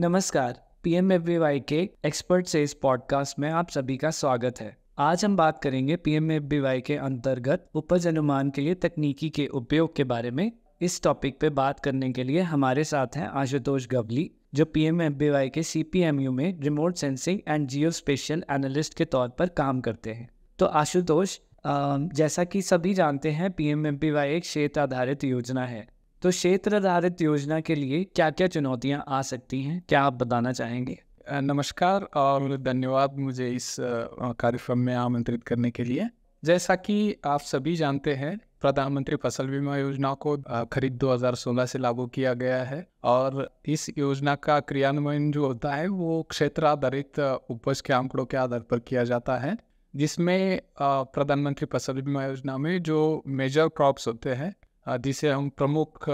नमस्कार पीएम के एक्सपर्ट से इस पॉडकास्ट में आप सभी का स्वागत है आज हम बात करेंगे पीएम के अंतर्गत उपज अनुमान के लिए तकनीकी के उपयोग के बारे में इस टॉपिक पे बात करने के लिए हमारे साथ हैं आशुतोष गवली जो पी एम के सी में remote sensing and geospatial analyst के तौर पर काम करते हैं तो आशुतोष जैसा कि सभी जानते हैं पी एम एक क्षेत्र आधारित योजना है तो क्षेत्र आधारित योजना के लिए क्या क्या चुनौतियाँ आ सकती हैं क्या आप बताना चाहेंगे नमस्कार और धन्यवाद मुझे इस कार्यक्रम में आमंत्रित करने के लिए जैसा कि आप सभी जानते हैं प्रधानमंत्री फसल बीमा योजना को खरीद 2016 से लागू किया गया है और इस योजना का क्रियान्वयन जो होता है वो क्षेत्र आधारित उपज के आंकड़ों के आधार पर किया जाता है जिसमें प्रधानमंत्री फसल बीमा योजना में जो मेजर क्रॉप्स होते हैं जिसे हम प्रमुख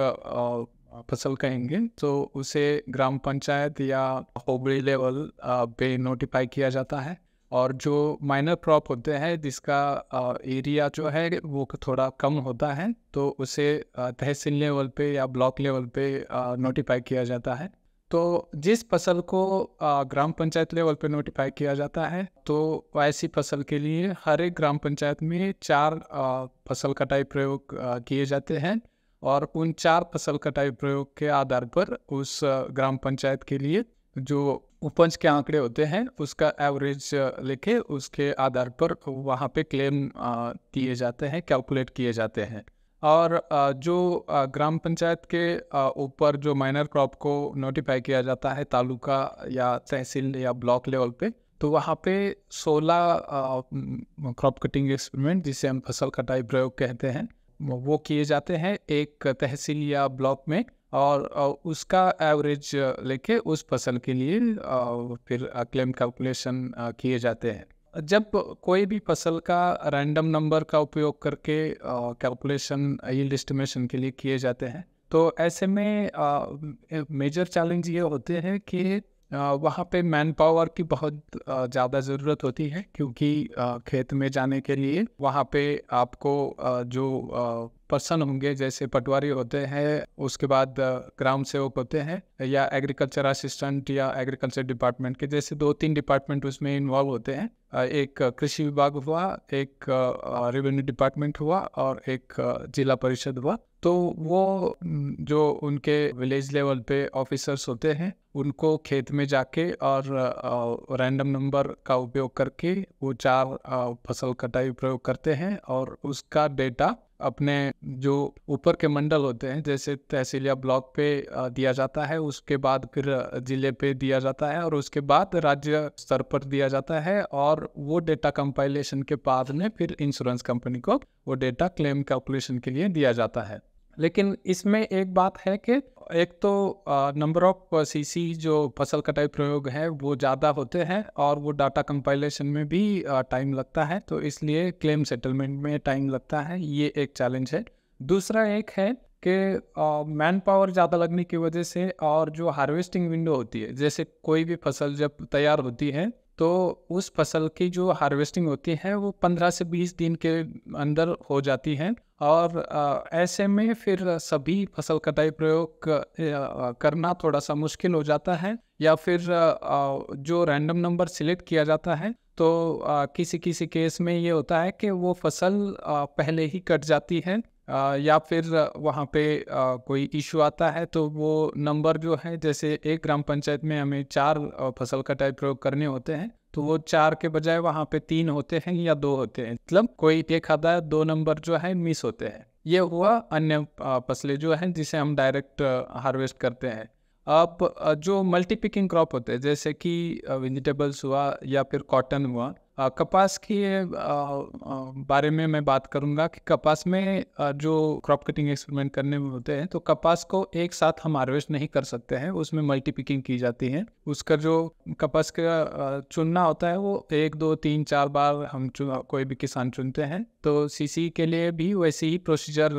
फसल कहेंगे तो उसे ग्राम पंचायत या होबड़ी लेवल पे नोटिफाई किया जाता है और जो माइनर क्रॉप होते हैं जिसका एरिया जो है वो थोड़ा कम होता है तो उसे तहसील लेवल पे या ब्लॉक लेवल पे नोटिफाई किया जाता है तो जिस फसल को ग्राम पंचायत लेवल पर नोटिफाई किया जाता है तो ऐसी फसल के लिए हर एक ग्राम पंचायत में चार फसल कटाई प्रयोग किए जाते हैं और उन चार फसल कटाई प्रयोग के आधार पर उस ग्राम पंचायत के लिए जो उपज के आंकड़े होते हैं उसका एवरेज लेके उसके आधार पर वहाँ पे क्लेम दिए जाते हैं कैलकुलेट किए जाते हैं और जो ग्राम पंचायत के ऊपर जो माइनर क्रॉप को नोटिफाई किया जाता है तालुका या तहसील या ब्लॉक लेवल पे तो वहाँ पे 16 क्रॉप कटिंग एक्सपेरिमेंट जिसे हम फसल कटाई प्रयोग कहते हैं वो किए जाते हैं एक तहसील या ब्लॉक में और उसका एवरेज लेके उस फसल के लिए फिर क्लेम कैलकुलेशन किए जाते हैं जब कोई भी फसल का रैंडम नंबर का उपयोग करके कैलकुलेशन यील्ड एस्टिमेशन के लिए किए जाते हैं तो ऐसे में मेजर चैलेंज ये होते हैं कि वहाँ पे मैन पावर की बहुत ज़्यादा ज़रूरत होती है क्योंकि खेत में जाने के लिए वहाँ पे आपको जो पर्सन होंगे जैसे पटवारी होते हैं उसके बाद ग्राम सेवक होते हैं या एग्रीकल्चर असिस्टेंट या एग्रीकल्चर डिपार्टमेंट के जैसे दो तीन डिपार्टमेंट उसमें इन्वॉल्व होते हैं एक कृषि विभाग हुआ एक रेवेन्यू डिपार्टमेंट हुआ और एक जिला परिषद हुआ तो वो जो उनके विलेज लेवल पे ऑफिसर्स होते हैं उनको खेत में जाके और रैंडम नंबर का उपयोग करके वो चार फसल कटाई प्रयोग करते हैं और उसका डेटा अपने जो ऊपर के मंडल होते हैं जैसे तहसील या ब्लॉक पे दिया जाता है उसके बाद फिर जिले पे दिया जाता है और उसके बाद राज्य स्तर पर दिया जाता है और वो डेटा कंपाइलेशन के बाद में फिर इंश्योरेंस कंपनी को वो डेटा क्लेम कैलकुलेशन के लिए दिया जाता है लेकिन इसमें एक बात है कि एक तो नंबर ऑफ सीसी जो फसल कटाई प्रयोग है वो ज़्यादा होते हैं और वो डाटा कंपाइलेशन में भी टाइम लगता है तो इसलिए क्लेम सेटलमेंट में टाइम लगता है ये एक चैलेंज है दूसरा एक है कि मैन पावर ज़्यादा लगने की वजह से और जो हार्वेस्टिंग विंडो होती है जैसे कोई भी फसल जब तैयार होती है तो उस फसल की जो हार्वेस्टिंग होती है वो पंद्रह से बीस दिन के अंदर हो जाती है और ऐसे में फिर सभी फसल कटाई प्रयोग करना थोड़ा सा मुश्किल हो जाता है या फिर जो रैंडम नंबर सिलेक्ट किया जाता है तो किसी किसी केस में ये होता है कि वो फसल पहले ही कट जाती है या फिर वहाँ पे कोई इशू आता है तो वो नंबर जो है जैसे एक ग्राम पंचायत में हमें चार फसल कटाई प्रयोग करने होते हैं तो वो चार के बजाय वहाँ पे तीन होते हैं या दो होते हैं मतलब कोई एक आधा दो नंबर जो है मिस होते हैं ये हुआ अन्य फसलें जो हैं जिसे हम डायरेक्ट हार्वेस्ट करते हैं अब जो मल्टीपिकिंग क्रॉप होते हैं जैसे कि वेजिटेबल्स हुआ या फिर कॉटन हुआ कपास के बारे में मैं बात करूंगा कि कपास में जो क्रॉप कटिंग एक्सपेरिमेंट करने में होते हैं तो कपास को एक साथ हम हार्वेस्ट नहीं कर सकते हैं उसमें मल्टी पिकिंग की जाती है उसका जो कपास का चुनना होता है वो एक दो तीन चार बार हम कोई भी किसान चुनते हैं तो सीसी के लिए भी वैसी ही प्रोसीजर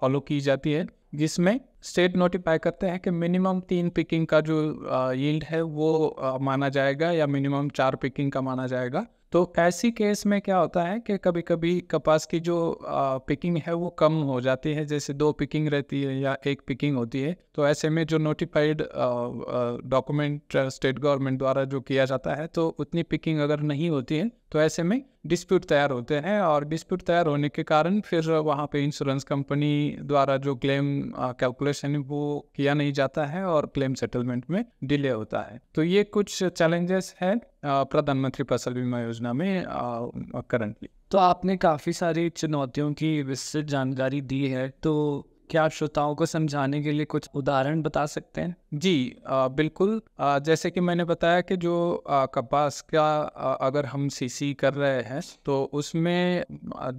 फॉलो की जाती है जिसमें स्टेट नोटिफाई करते हैं कि मिनिमम तीन पिकिंग का जो यील्ड है वो माना जाएगा या मिनिमम चार पिकिंग का माना जाएगा तो ऐसी केस में क्या होता है कि कभी कभी कपास की जो पिकिंग है वो कम हो जाती है जैसे दो पिकिंग रहती है या एक पिकिंग होती है तो ऐसे में जो नोटिफाइड डॉक्यूमेंट स्टेट गवर्नमेंट द्वारा जो किया जाता है तो उतनी पिकिंग अगर नहीं होती है तो ऐसे में डिस्प्यूट तैयार होते हैं और डिस्प्यूट तैयार होने के कारण फिर वहाँ पे इंश्योरेंस कंपनी द्वारा जो क्लेम कैलकुलेशन है वो किया नहीं जाता है और क्लेम सेटलमेंट में डिले होता है तो ये कुछ चैलेंजेस हैं प्रधानमंत्री फसल बीमा योजना में करंटली तो आपने काफ़ी सारी चुनौतियों की विस्तृत जानकारी दी है तो क्या आप श्रोताओं को समझाने के लिए कुछ उदाहरण बता सकते हैं जी आ, बिल्कुल आ, जैसे कि मैंने बताया कि जो आ, कपास का आ, अगर हम सीसी कर रहे हैं तो उसमें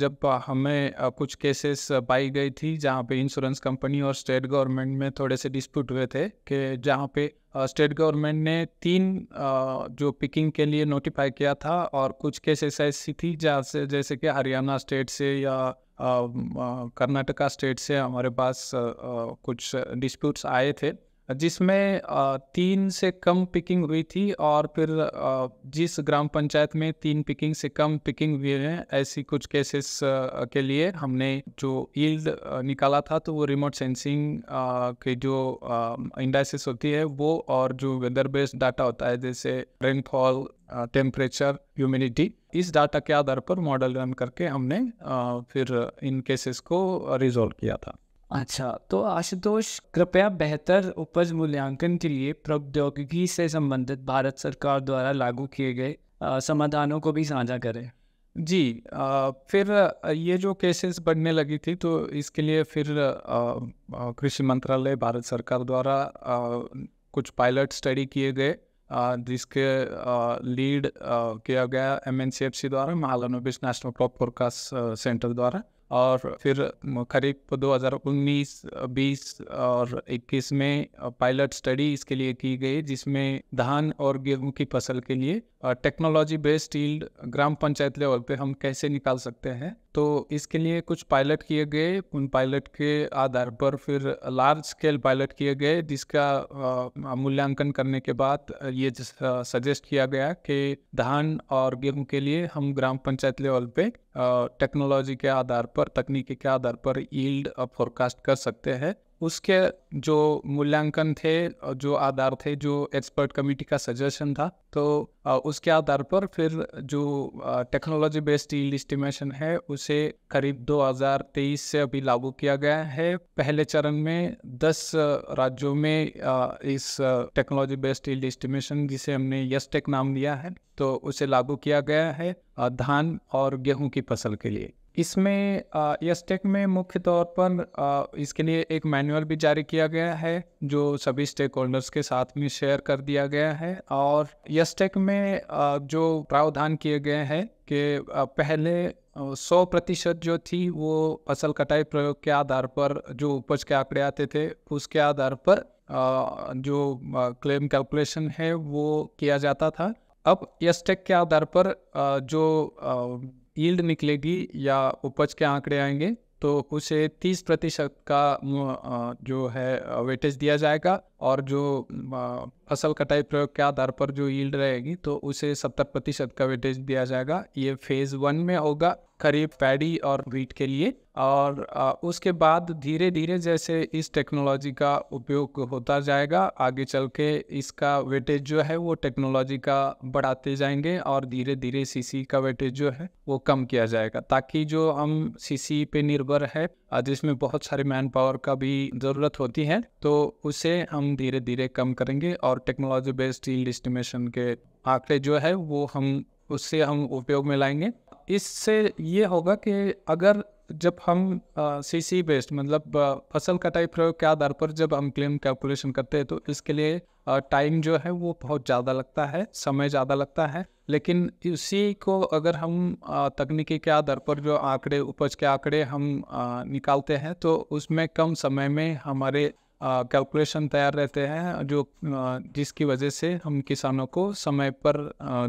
जब हमें कुछ केसेस पाई गई थी जहाँ पे इंश्योरेंस कंपनी और स्टेट गवर्नमेंट में थोड़े से डिस्प्यूट हुए थे कि जहाँ पे स्टेट गवर्नमेंट ने तीन जो पिकिंग के लिए नोटिफाई किया था और कुछ केसेस ऐसी थी जहाँ से जैसे कि हरियाणा स्टेट से या कर्नाटका स्टेट से हमारे पास कुछ डिस्प्यूट्स आए थे जिसमें तीन से कम पिकिंग हुई थी और फिर जिस ग्राम पंचायत में तीन पिकिंग से कम पिकिंग हुए हैं ऐसी कुछ केसेस के लिए हमने जो ईल्ड निकाला था तो वो रिमोट सेंसिंग के जो इंडाइसिस होती है वो और जो वेदर बेस्ड डाटा होता है जैसे रेनफॉल टेम्परेचर ह्यूमिडिटी इस डाटा के आधार पर मॉडल रन करके हमने फिर इन केसेस को रिजोल्व किया था अच्छा तो आशुतोष कृपया बेहतर उपज मूल्यांकन के लिए प्रौद्योगिकी से संबंधित भारत सरकार द्वारा लागू किए गए समाधानों को भी साझा करें जी आ, फिर ये जो केसेस बढ़ने लगी थी तो इसके लिए फिर कृषि मंत्रालय भारत सरकार द्वारा आ, कुछ पायलट स्टडी किए गए जिसके लीड किया गया एम द्वारा Mahalanobis national crop forecast centre द्वारा और फिर करीब 2019, 20 और 21 में पायलट स्टडी इसके लिए की गई जिसमें धान और गेहूं की फसल के लिए technology based yield gram panchayat level पे हम कैसे निकाल सकते हैं तो इसके लिए कुछ पायलट किए गए उन पायलट के आधार पर फिर लार्ज स्केल पायलट किए गए जिसका मूल्यांकन करने के बाद ये सजेस्ट किया गया कि धान और गेहूं के लिए हम ग्राम पंचायत लेवल पे टेक्नोलॉजी के आधार पर पर तकनीकी के आधार पर यील्ड फोरकास्ट कर सकते हैं उसके जो मूल्यांकन थे जो आधार थे जो एक्सपर्ट कमेटी का सजेशन था तो उसके आधार पर फिर जो टेक्नोलॉजी बेस्ड यील्ड इस्टीमेशन है उसे करीब 2023 से अभी लागू किया गया है पहले चरण में 10 राज्यों में इस टेक्नोलॉजी बेस्ड यील्ड इस्टीमेशन जिसे हमने यस टेक नाम दिया है तो उसे लागू किया गया है धान और गेहूं की फसल के लिए इसमें यस्टेक में मुख्य तौर पर इसके लिए एक मैनुअल भी जारी किया गया है जो सभी स्टेक होल्डर्स के साथ में शेयर कर दिया गया है और यस्टेक में जो प्रावधान किए गए हैं कि पहले सौ प्रतिशत जो थी वो फसल कटाई प्रयोग के आधार पर जो उपज के आंकड़े आते थे उसके आधार पर जो क्लेम कैलकुलेशन है वो किया जाता था अब यस्टेक के आधार पर जो ईल्ड निकलेगी या उपज के आंकड़े आएंगे तो उसे 30 प्रतिशत का जो है वेटेज दिया जाएगा और जो फसल कटाई प्रयोग के आधार पर जो यील्ड रहेगी तो उसे सत्तर प्रतिशत का वेटेज दिया जाएगा ये फेज़ वन में होगा करीब पैडी और व्हीट के लिए और उसके बाद धीरे धीरे जैसे इस टेक्नोलॉजी का उपयोग होता जाएगा आगे चल के इसका वेटेज जो है वो टेक्नोलॉजी का बढ़ाते जाएंगे और धीरे धीरे सीसी का वेटेज जो है वो कम किया जाएगा ताकि जो हम सीसी पे निर्भर है जिसमें बहुत सारे मैन पावर का भी ज़रूरत होती है तो उसे हम हम धीरे धीरे कम करेंगे और टेक्नोलॉजी बेस्ड यील्ड एस्टिमेशन के आंकड़े जो है वो हम उससे हम उपयोग में लाएंगे इससे ये होगा कि अगर जब हम सी सी बेस्ड मतलब फसल कटाई प्रयोग के आधार पर जब हम क्लेम कैलकुलेशन करते हैं तो इसके लिए टाइम जो है वो बहुत ज़्यादा लगता है समय ज़्यादा लगता है लेकिन इसी को अगर हम तकनीकी के आधार पर जो आंकड़े उपज के आंकड़े हम निकालते हैं तो उसमें कम समय में हमारे कैलकुलेशन तैयार रहते हैं जो जिसकी वजह से हम किसानों को समय पर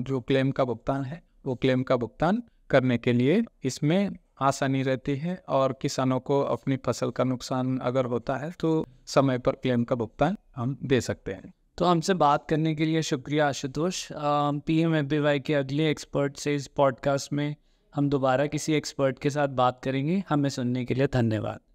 जो क्लेम का भुगतान है वो क्लेम का भुगतान करने के लिए इसमें आसानी रहती है और किसानों को अपनी फसल का नुकसान अगर होता है तो समय पर क्लेम का भुगतान हम दे सकते हैं तो हमसे बात करने के लिए शुक्रिया Ashutosh P M F B Y के अगले एक्सपर्ट से इस पॉडकास्ट में हम दोबारा किसी एक्सपर्ट के साथ बात करेंगे हमें सुनने के लिए धन्यवाद